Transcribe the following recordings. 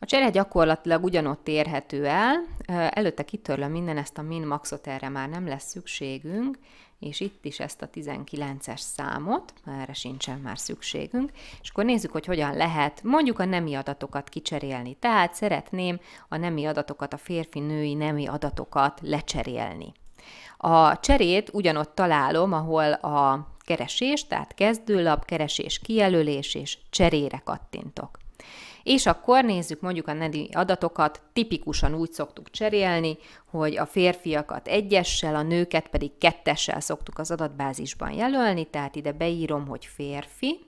A csere gyakorlatilag ugyanott érhető el, előtte kitörlöm minden ezt a min maxot, erre már nem lesz szükségünk, és itt is ezt a 19-es számot, erre sincsen már szükségünk, és akkor nézzük, hogy hogyan lehet mondjuk a nemi adatokat kicserélni. Tehát szeretném a nemi adatokat, a férfi-női nemi adatokat lecserélni. A cserét ugyanott találom, ahol a keresés, tehát kezdőlap, keresés, kijelölés és cserére kattintok és akkor nézzük mondjuk a nedi adatokat, tipikusan úgy szoktuk cserélni, hogy a férfiakat egyessel, a nőket pedig kettessel szoktuk az adatbázisban jelölni, tehát ide beírom, hogy férfi,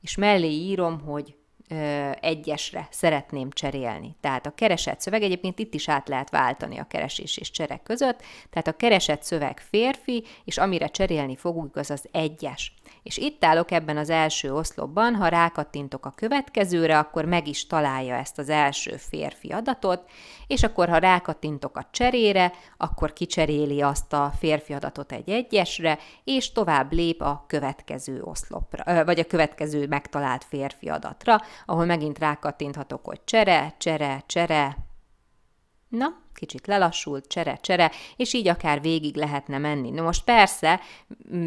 és mellé írom, hogy ö, egyesre szeretném cserélni. Tehát a keresett szöveg, egyébként itt is át lehet váltani a keresés és cserek között, tehát a keresett szöveg férfi, és amire cserélni fogunk, az az egyes és itt állok ebben az első oszlopban, ha rákattintok a következőre, akkor meg is találja ezt az első férfi adatot, és akkor ha rákattintok a cserére, akkor kicseréli azt a férfi adatot egy egyesre, és tovább lép a következő oszlopra, vagy a következő megtalált férfi adatra, ahol megint rákattinthatok, hogy csere, csere, csere, Na, kicsit lelassult, csere, csere, és így akár végig lehetne menni. Na most persze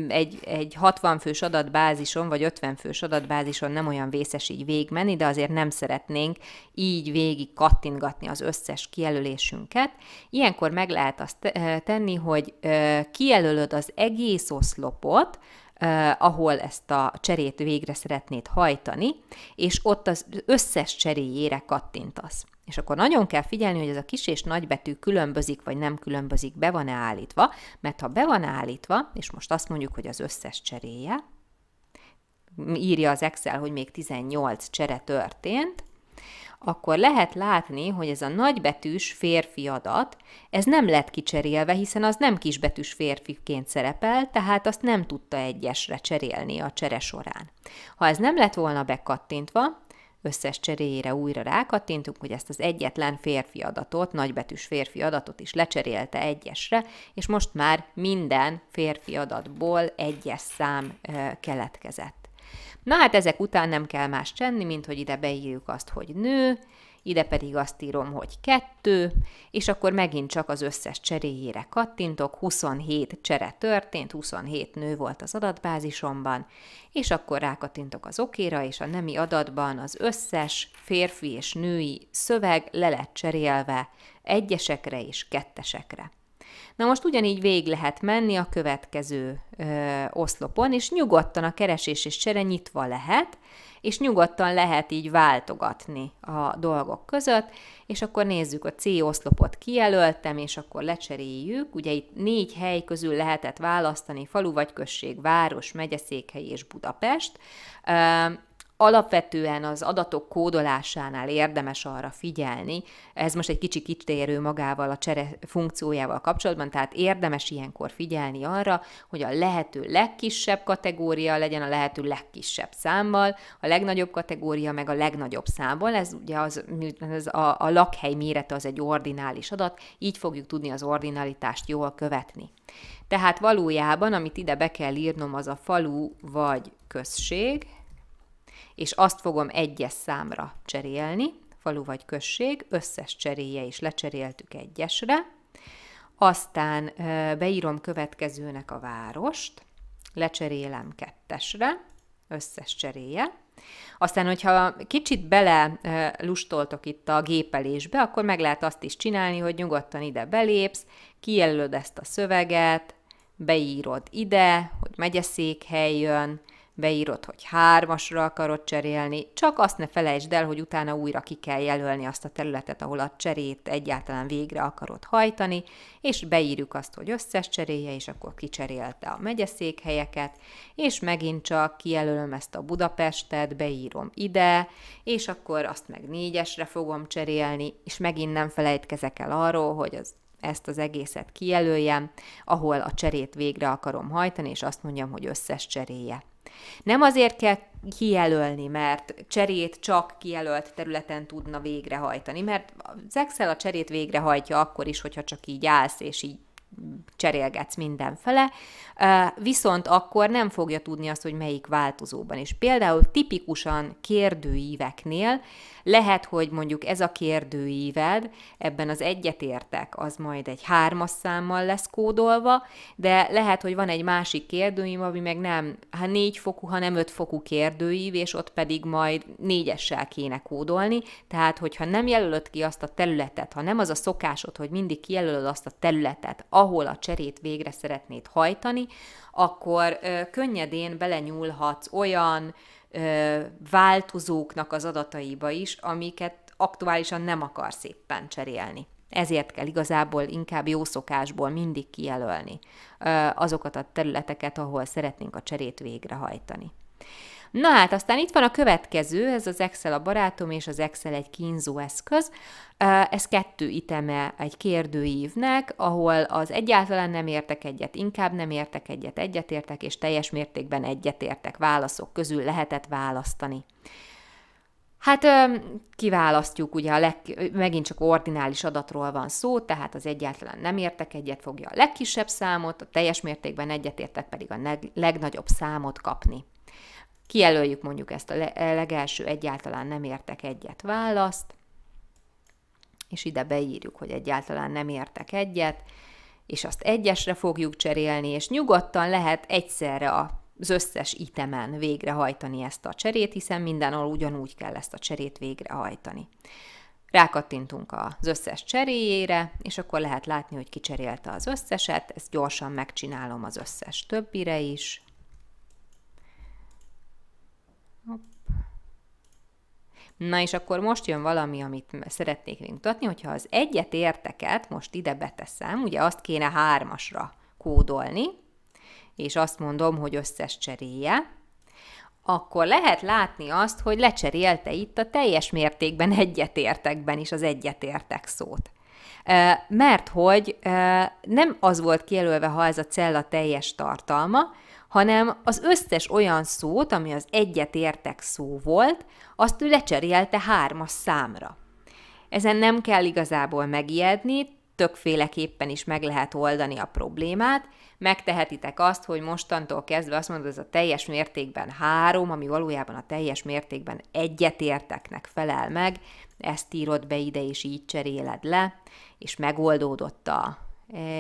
egy, egy 60 fős adatbázison, vagy 50 fős adatbázison nem olyan vészes így végigmenni, de azért nem szeretnénk így végig kattintgatni az összes kijelölésünket. Ilyenkor meg lehet azt eh, tenni, hogy eh, kijelölöd az egész oszlopot, eh, ahol ezt a cserét végre szeretnéd hajtani, és ott az összes cseréjére kattintasz. És akkor nagyon kell figyelni, hogy ez a kis és nagy betű különbözik, vagy nem különbözik, be van-e állítva, mert ha be van állítva, és most azt mondjuk, hogy az összes cseréje, írja az Excel, hogy még 18 csere történt, akkor lehet látni, hogy ez a nagybetűs férfi adat, ez nem lett kicserélve, hiszen az nem kisbetűs férfiként szerepel, tehát azt nem tudta egyesre cserélni a csere során. Ha ez nem lett volna bekattintva, összes cseréjére újra rákattintunk, hogy ezt az egyetlen férfi adatot, nagybetűs férfi adatot is lecserélte egyesre, és most már minden férfi adatból egyes szám keletkezett. Na hát ezek után nem kell más csenni, mint hogy ide beírjuk azt, hogy nő, ide pedig azt írom, hogy 2, és akkor megint csak az összes cseréjére kattintok, 27 csere történt, 27 nő volt az adatbázisomban, és akkor rákattintok az okéra, és a nemi adatban az összes férfi és női szöveg le lett cserélve egyesekre és kettesekre. Na most ugyanígy végig lehet menni a következő ö, oszlopon, és nyugodtan a keresés és csere nyitva lehet, és nyugodtan lehet így váltogatni a dolgok között, és akkor nézzük, a C oszlopot kijelöltem, és akkor lecseréljük. Ugye itt négy hely közül lehetett választani, falu vagy község, város, megyeszékhely és Budapest. Alapvetően az adatok kódolásánál érdemes arra figyelni, ez most egy kicsi kitérő magával a csere funkciójával kapcsolatban, tehát érdemes ilyenkor figyelni arra, hogy a lehető legkisebb kategória legyen a lehető legkisebb számmal, a legnagyobb kategória meg a legnagyobb számmal, ez ugye az, ez a, a lakhely mérete az egy ordinális adat, így fogjuk tudni az ordinalitást jól követni. Tehát valójában, amit ide be kell írnom, az a falu vagy község, és azt fogom egyes számra cserélni, falu vagy község, összes cseréje is lecseréltük egyesre, aztán beírom következőnek a várost, lecserélem kettesre, összes cseréje, aztán, hogyha kicsit bele lustoltok itt a gépelésbe, akkor meg lehet azt is csinálni, hogy nyugodtan ide belépsz, kijelölöd ezt a szöveget, beírod ide, hogy megyeszékhely jön, beírod, hogy hármasra akarod cserélni, csak azt ne felejtsd el, hogy utána újra ki kell jelölni azt a területet, ahol a cserét egyáltalán végre akarod hajtani, és beírjuk azt, hogy összes cseréje, és akkor kicserélte a megyeszékhelyeket, és megint csak kijelölöm ezt a Budapestet, beírom ide, és akkor azt meg négyesre fogom cserélni, és megint nem felejtkezek el arról, hogy az ezt az egészet kijelöljem, ahol a cserét végre akarom hajtani, és azt mondjam, hogy összes cseréje. Nem azért kell kijelölni, mert cserét csak kijelölt területen tudna végrehajtani, mert az Excel a cserét végrehajtja akkor is, hogyha csak így állsz, és így cserélgetsz mindenfele, viszont akkor nem fogja tudni azt, hogy melyik változóban. És például tipikusan kérdőíveknél lehet, hogy mondjuk ez a kérdőíved, ebben az egyetértek, az majd egy hármas számmal lesz kódolva, de lehet, hogy van egy másik kérdőív, ami meg nem ha hát négy fokú, hanem öt fokú kérdőív, és ott pedig majd négyessel kéne kódolni, tehát hogyha nem jelölöd ki azt a területet, ha nem az a szokásod, hogy mindig kijelölöd azt a területet, ahol a cserét végre szeretnéd hajtani, akkor könnyedén belenyúlhatsz olyan változóknak az adataiba is, amiket aktuálisan nem akarsz éppen cserélni. Ezért kell igazából inkább jó szokásból mindig kijelölni azokat a területeket, ahol szeretnénk a cserét végrehajtani. Na hát, aztán itt van a következő, ez az Excel a barátom, és az Excel egy kínzó eszköz. Ez kettő iteme egy kérdőívnek, ahol az egyáltalán nem értek egyet, inkább nem értek egyet, egyetértek, és teljes mértékben egyetértek válaszok közül lehetett választani. Hát kiválasztjuk, ugye a leg, megint csak ordinális adatról van szó, tehát az egyáltalán nem értek egyet fogja a legkisebb számot, a teljes mértékben egyetértek pedig a legnagyobb számot kapni. Kijelöljük mondjuk ezt a e, legelső egyáltalán nem értek egyet választ, és ide beírjuk, hogy egyáltalán nem értek egyet, és azt egyesre fogjuk cserélni, és nyugodtan lehet egyszerre az összes itemen végrehajtani ezt a cserét, hiszen mindenhol ugyanúgy kell ezt a cserét végrehajtani. Rákattintunk az összes cseréjére, és akkor lehet látni, hogy kicserélte az összeset, ezt gyorsan megcsinálom az összes többire is, Na és akkor most jön valami, amit szeretnék mutatni, hogyha az egyet érteket most ide beteszem, ugye azt kéne hármasra kódolni, és azt mondom, hogy összes cseréje, akkor lehet látni azt, hogy lecserélte itt a teljes mértékben egyetértekben is az egyetértek szót. Mert hogy nem az volt kijelölve, ha ez a cella teljes tartalma, hanem az összes olyan szót, ami az egyetértek szó volt, azt ő lecserélte hármas számra. Ezen nem kell igazából megijedni, tökféleképpen is meg lehet oldani a problémát, megtehetitek azt, hogy mostantól kezdve azt mondod, ez a teljes mértékben három, ami valójában a teljes mértékben egyetérteknek felel meg, ezt írod be ide, és így cseréled le, és megoldódott a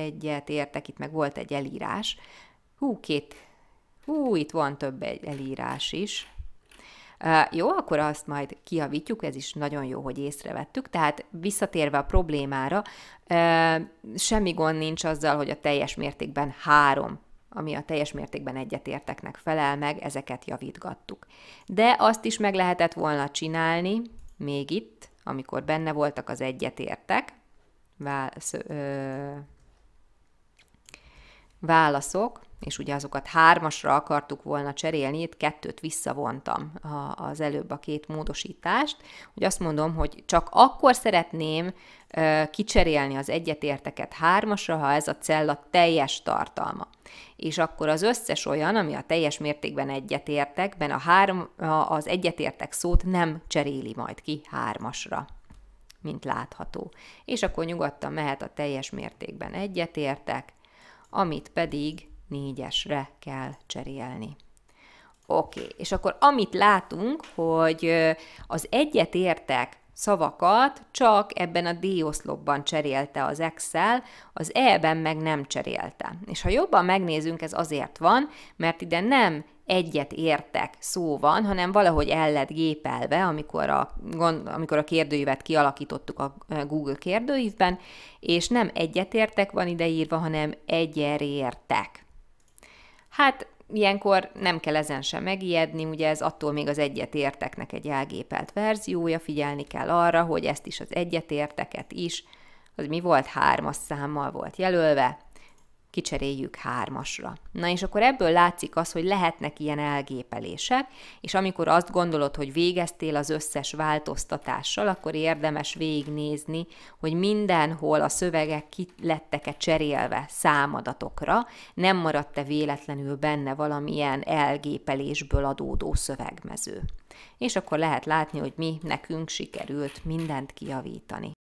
egyetértek, itt meg volt egy elírás. Hú, két Hú, itt van több elírás is. Uh, jó, akkor azt majd kiavítjuk, ez is nagyon jó, hogy észrevettük. Tehát visszatérve a problémára, uh, semmi gond nincs azzal, hogy a teljes mértékben három ami a teljes mértékben egyetérteknek felel meg, ezeket javítgattuk. De azt is meg lehetett volna csinálni, még itt, amikor benne voltak az egyetértek, válasz, ö, válaszok, és ugye azokat hármasra akartuk volna cserélni, itt kettőt visszavontam a, az előbb a két módosítást, hogy azt mondom, hogy csak akkor szeretném kicserélni az egyetérteket hármasra, ha ez a cella teljes tartalma. És akkor az összes olyan, ami a teljes mértékben egyetértekben, a három, az egyetértek szót nem cseréli majd ki hármasra mint látható. És akkor nyugodtan mehet a teljes mértékben egyetértek, amit pedig négyesre kell cserélni. Oké, okay. és akkor amit látunk, hogy az egyetértek szavakat csak ebben a D-oszlopban cserélte az Excel, az E-ben meg nem cserélte. És ha jobban megnézünk, ez azért van, mert ide nem egyet értek szó van, hanem valahogy el lett gépelve, amikor a, amikor a kérdőívet kialakítottuk a Google kérdőívben, és nem egyet értek van ide írva, hanem értek. Hát ilyenkor nem kell ezen sem megijedni, ugye ez attól még az egyetérteknek egy elgépelt verziója, figyelni kell arra, hogy ezt is az egyetérteket is, az mi volt, hármas számmal volt jelölve, kicseréljük hármasra. Na és akkor ebből látszik az, hogy lehetnek ilyen elgépelések, és amikor azt gondolod, hogy végeztél az összes változtatással, akkor érdemes végignézni, hogy mindenhol a szövegek ki lettek-e cserélve számadatokra, nem maradt-e véletlenül benne valamilyen elgépelésből adódó szövegmező. És akkor lehet látni, hogy mi nekünk sikerült mindent kijavítani.